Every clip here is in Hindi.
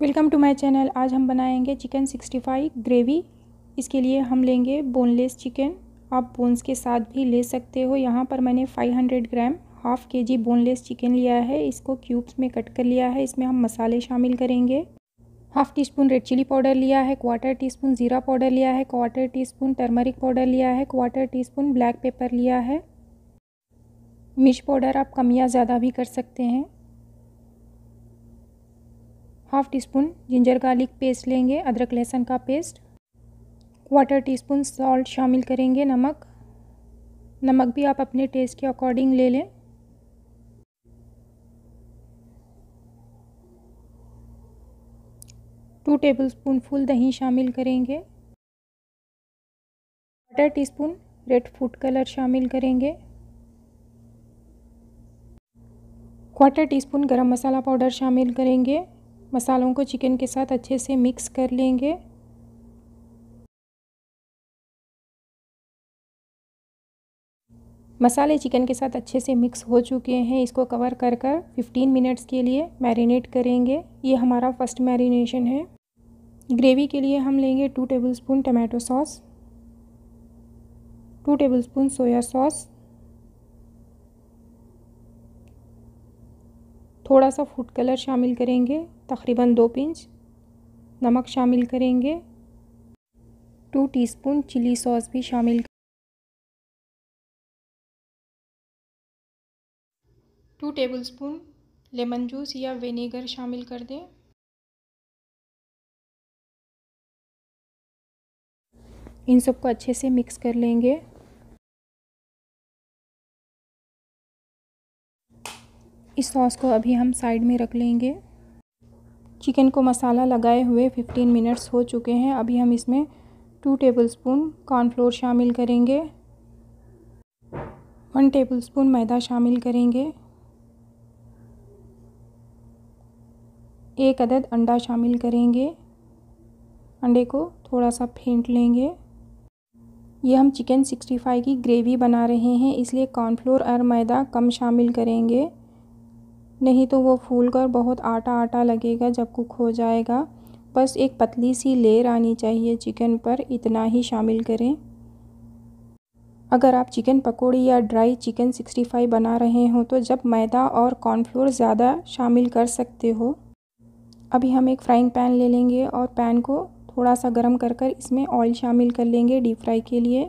वेलकम टू माय चैनल आज हम बनाएंगे चिकन सिक्सटी फाइव ग्रेवी इसके लिए हम लेंगे बोनलेस चिकन आप बोन्स के साथ भी ले सकते हो यहाँ पर मैंने 500 ग्राम हाफ़ के जी बोनलेस चिकन लिया है इसको क्यूब्स में कट कर लिया है इसमें हम मसाले शामिल करेंगे half teaspoon red chilli powder लिया है क्वार्टर टी स्पून ज़ीरा पाउडर लिया है quarter teaspoon turmeric powder लिया है quarter teaspoon black pepper लिया है मिर्च पाउडर आप कम या ज़्यादा भी कर सकते हैं half teaspoon ginger garlic paste लेंगे अदरक लहसुन का paste quarter teaspoon salt शामिल करेंगे नमक नमक भी आप अपने टेस्ट के अकॉर्डिंग ले लें टू टेबल स्पून फुल दही शामिल करेंगे quarter teaspoon red food colour शामिल करेंगे क्वार्टर टी स्पून गर्म मसाला पाउडर शामिल करेंगे मसालों को चिकन के साथ अच्छे से मिक्स कर लेंगे मसाले चिकन के साथ अच्छे से मिक्स हो चुके हैं इसको कवर कर कर फिफ्टीन मिनट्स के लिए मैरिनेट करेंगे ये हमारा फर्स्ट मैरिनेशन है ग्रेवी के लिए हम लेंगे two tablespoon tomato sauce two tablespoon soya sauce थोड़ा सा फूड कलर शामिल करेंगे तकरीबन दो पिंच नमक शामिल करेंगे टू टीस्पून चिली सॉस भी शामिल टू टेबलस्पून लेमन जूस या विनेगर शामिल कर दें इन सबको अच्छे से मिक्स कर लेंगे इस सॉस को अभी हम साइड में रख लेंगे चिकन को मसाला लगाए हुए 15 मिनट्स हो चुके हैं अभी हम इसमें टू टेबलस्पून कॉर्नफ्लोर शामिल करेंगे वन टेबलस्पून मैदा शामिल करेंगे एक अदद अंडा शामिल करेंगे अंडे को थोड़ा सा फेंट लेंगे ये हम चिकन सिक्सटी फाइव की ग्रेवी बना रहे हैं इसलिए कॉर्नफ्लोर और मैदा कम शामिल करेंगे नहीं तो वो फूल कर बहुत आटा आटा लगेगा जब कुक हो जाएगा बस एक पतली सी लेयर आनी चाहिए चिकन पर इतना ही शामिल करें अगर आप चिकन पकौड़ी या ड्राई चिकन 65 बना रहे हो तो जब मैदा और कॉर्नफ्लोर ज़्यादा शामिल कर सकते हो अभी हम एक फ्राइंग पैन ले लेंगे और पैन को थोड़ा सा गर्म कर कर इसमें ऑयल शामिल कर लेंगे डीप फ्राई के लिए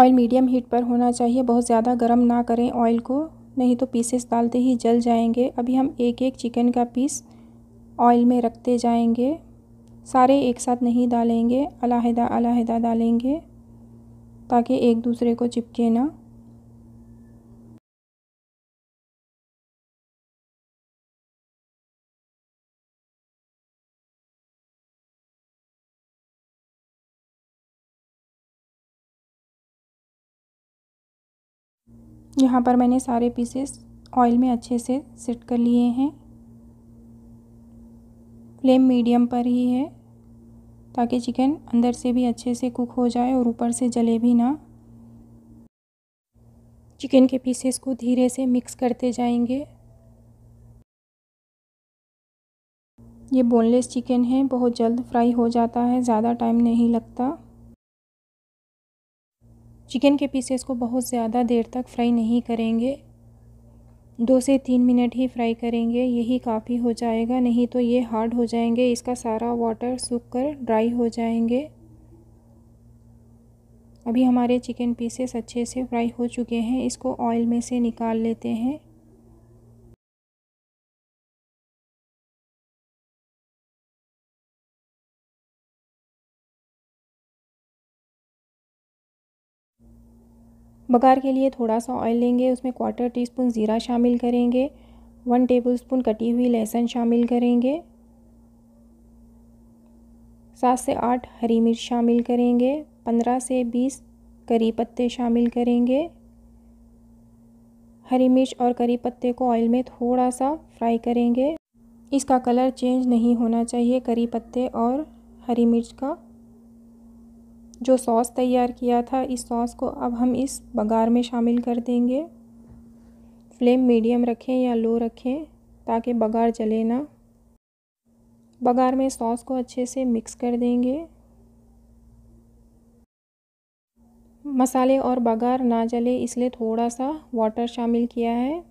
ऑयल मीडियम हीट पर होना चाहिए बहुत ज़्यादा गर्म ना करें ऑयल को नहीं तो पीसेस डालते ही जल जाएंगे अभी हम एक एक चिकन का पीस ऑयल में रखते जाएंगे सारे एक साथ नहीं डालेंगे अलहदा अलहदा डालेंगे ताकि एक दूसरे को चिपके ना यहाँ पर मैंने सारे पीसेस ऑयल में अच्छे से सेट कर लिए हैं फ्लेम मीडियम पर ही है ताकि चिकन अंदर से भी अच्छे से कुक हो जाए और ऊपर से जले भी ना चिकन के पीसेस को धीरे से मिक्स करते जाएंगे ये बोनलेस चिकन है बहुत जल्द फ्राई हो जाता है ज़्यादा टाइम नहीं लगता चिकन के पीसेस को बहुत ज़्यादा देर तक फ्राई नहीं करेंगे दो से तीन मिनट ही फ्राई करेंगे यही काफ़ी हो जाएगा नहीं तो ये हार्ड हो जाएंगे इसका सारा वाटर सूख कर ड्राई हो जाएंगे अभी हमारे चिकन पीसेस अच्छे से फ्राई हो चुके हैं इसको ऑयल में से निकाल लेते हैं बघार के लिए थोड़ा सा ऑयल लेंगे उसमें क्वार्टर टी स्पून ज़ीरा शामिल करेंगे वन टेबल स्पून कटी हुई लहसुन शामिल करेंगे सात से आठ हरी मिर्च शामिल करेंगे पंद्रह से बीस करी पत्ते शामिल करेंगे हरी मिर्च और करी पत्ते को ऑयल में थोड़ा सा फ्राई करेंगे इसका कलर चेंज नहीं होना चाहिए करी पत्ते और हरी मिर्च का जो सॉस तैयार किया था इस सॉस को अब हम इस बघार में शामिल कर देंगे फ्लेम मीडियम रखें या लो रखें ताकि बघार जले ना बघार में सॉस को अच्छे से मिक्स कर देंगे मसाले और बघार ना जले इसलिए थोड़ा सा वाटर शामिल किया है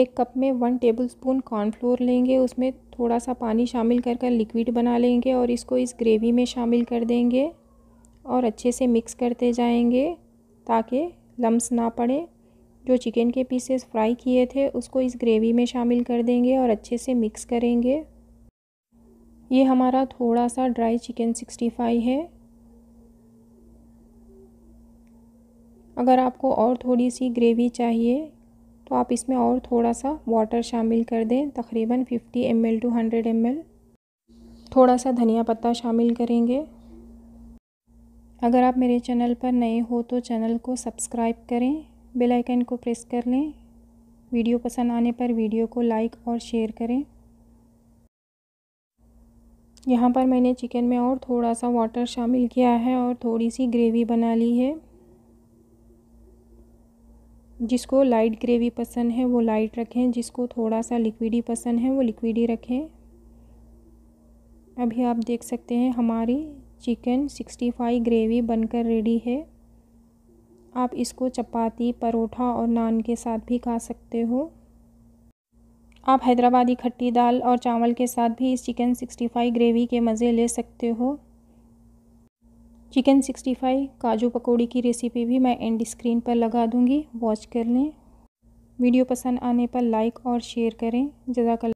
एक कप में वन टेबल स्पून कॉर्नफ्लोर लेंगे उसमें थोड़ा सा पानी शामिल कर कर लिक्विड बना लेंगे और इसको इस ग्रेवी में शामिल कर देंगे और अच्छे से मिक्स करते जाएंगे ताकि लम्स ना पड़े जो चिकन के पीसेस फ्राई किए थे उसको इस ग्रेवी में शामिल कर देंगे और अच्छे से मिक्स करेंगे ये हमारा थोड़ा सा ड्राई चिकन सिक्सटी फाइव है अगर आपको और थोड़ी सी ग्रेवी चाहिए तो आप इसमें और थोड़ा सा वाटर शामिल कर दें तकरीबन 50 M L two hundred M L थोड़ा सा धनिया पत्ता शामिल करेंगे अगर आप मेरे चैनल पर नए हो तो चैनल को सब्सक्राइब करें बेल आइकन को प्रेस कर लें वीडियो पसंद आने पर वीडियो को लाइक और शेयर करें यहाँ पर मैंने चिकन में और थोड़ा सा वाटर शामिल किया है और थोड़ी सी ग्रेवी बना ली है जिसको लाइट ग्रेवी पसंद है वो लाइट रखें जिसको थोड़ा सा लिक्विडी पसंद है वो लिक्विडी रखें अभी आप देख सकते हैं हमारी चिकन सिक्सटी फाइव ग्रेवी बनकर रेडी है आप इसको चपाती परोठा और नान के साथ भी खा सकते हो आप हैदराबादी खट्टी दाल और चावल के साथ भी इस चिकन सिक्सटी फाइव ग्रेवी के मज़े ले सकते हो चिकन सिक्सटी फाइव काजू पकौड़ी की रेसिपी भी मैं एंड स्क्रीन पर लगा दूँगी वॉच कर लें वीडियो पसंद आने पर लाइक और शेयर करें जजाकल